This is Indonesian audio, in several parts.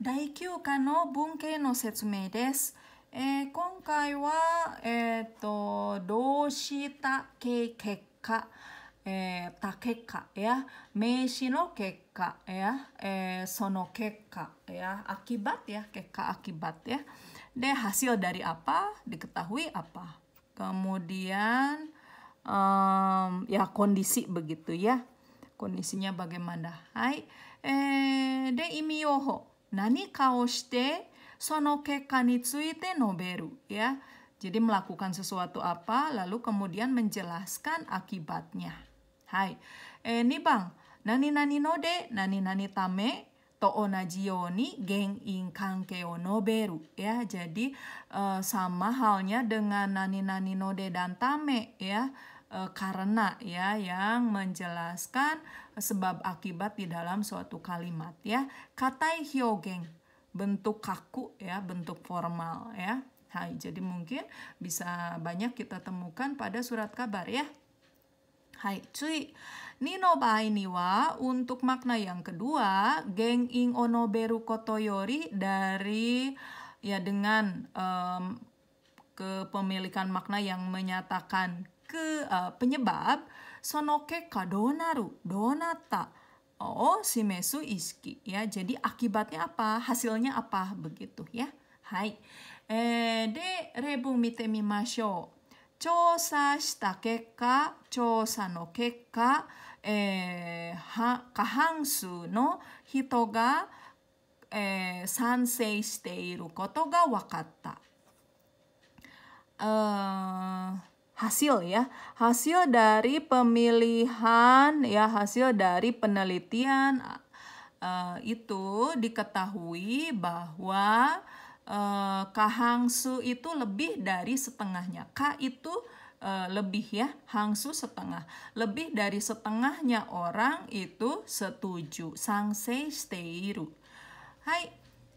第9課の文系の説明です。えー、今回は、えっ、ー、と、動詞だけ結果、えー、だ結果や名詞の結果や、えー、その結果 ya akibat ya keka akibat ya hasil dari apa diketahui apa kemudian ya kondisi begitu ya kondisinya bagaimana hai eh de imiyoho nani kao shite sono keka noberu ya. Jadi melakukan sesuatu apa lalu kemudian menjelaskan akibatnya. Hai. Eh nih Bang, nani nani node nani nani tame to onajiyo ni gen in noberu ya. Jadi eh, sama halnya dengan nani nani node dan tame ya. Eh, karena ya yang menjelaskan sebab akibat di dalam suatu kalimat ya. Kata hyogeng bentuk kaku ya, bentuk formal ya. Hai, nah, jadi mungkin bisa banyak kita temukan pada surat kabar ya. Hai, cuy. Nino bai wa untuk makna yang kedua, geng ing ono beru kotoyori dari ya dengan um, kepemilikan makna yang menyatakan ke uh, penyebab sono keka donaru donata oh si mesu iski ya jadi akibatnya apa hasilnya apa begitu ya hai eh de rebu mite mimasho chousa shita keka chousa no keka eh ha kahansu no hito ga eh sansei shite iru koto ga wakatta eh uh, hasil ya, hasil dari pemilihan ya, hasil dari penelitian uh, itu diketahui bahwa uh, eh, kahangsu itu lebih dari setengahnya. K itu Uh, lebih ya, hangsu setengah. Lebih dari setengahnya orang itu setuju. Sangsei steiru. Hai,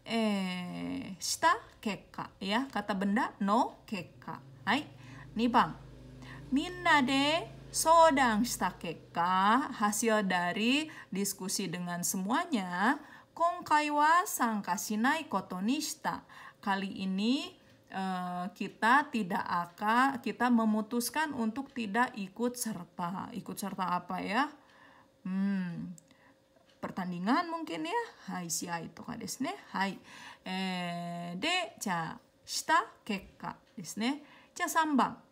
eh, shita keka ya. Kata benda no keka. Hai, nih bang minna de sodang shitakeka hasil dari diskusi dengan semuanya kongkai wa sangkasinai kotonista kali ini eh, kita tidak akan kita memutuskan untuk tidak ikut serta ikut serta apa ya hmm, pertandingan mungkin ya hai si itu to hai eh, de ja shita kekka desne ne sambang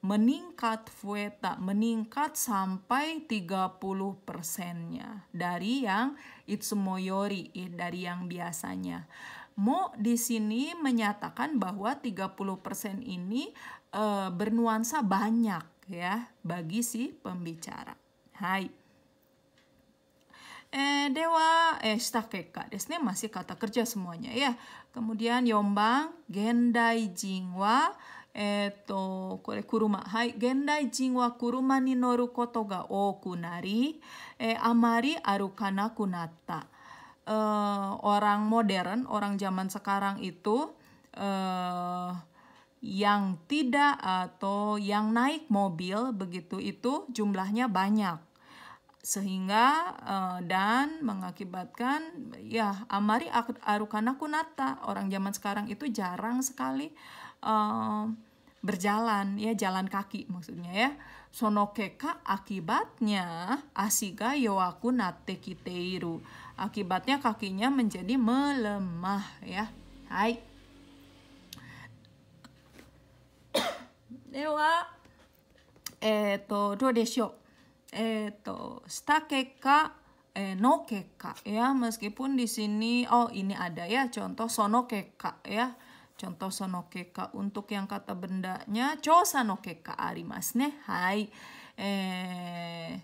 meningkat fueta, meningkat sampai 30 persennya dari yang Itsumoyori eh, dari yang biasanya. Mo di sini menyatakan bahwa 30% persen ini e, bernuansa banyak ya bagi si pembicara. Hai. Eh, eh, dewa, masih kata kerja semuanya ya. Kemudian yombang, gendai jingwa, hai amari えっ、ー、と、これ車。はい。現代人は車に乗ることが多くなり、えー、あまり歩かなくなった。Uh, eh, orang modern, orang zaman sekarang itu uh, yang tidak atau yang naik mobil begitu itu jumlahnya banyak sehingga uh, dan mengakibatkan ya amari arukana kunata orang zaman sekarang itu jarang sekali um, berjalan ya jalan kaki maksudnya ya sonokeka akibatnya asiga yowaku nate kiteiru akibatnya kakinya menjadi melemah ya hai dewa eto do desho eto stakeka eh, no keka ya meskipun di sini oh ini ada ya contoh sono keka ya Contoh sonokeka untuk yang kata bendanya, chosa no keka arimasu ne. Hai. Eh,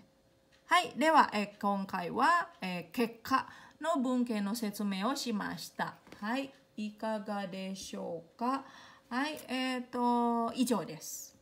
はい。では、え今回は、え結果の文献の説明をしました。はい。いかがでしょうかはい。えっ、ー、と、以上です。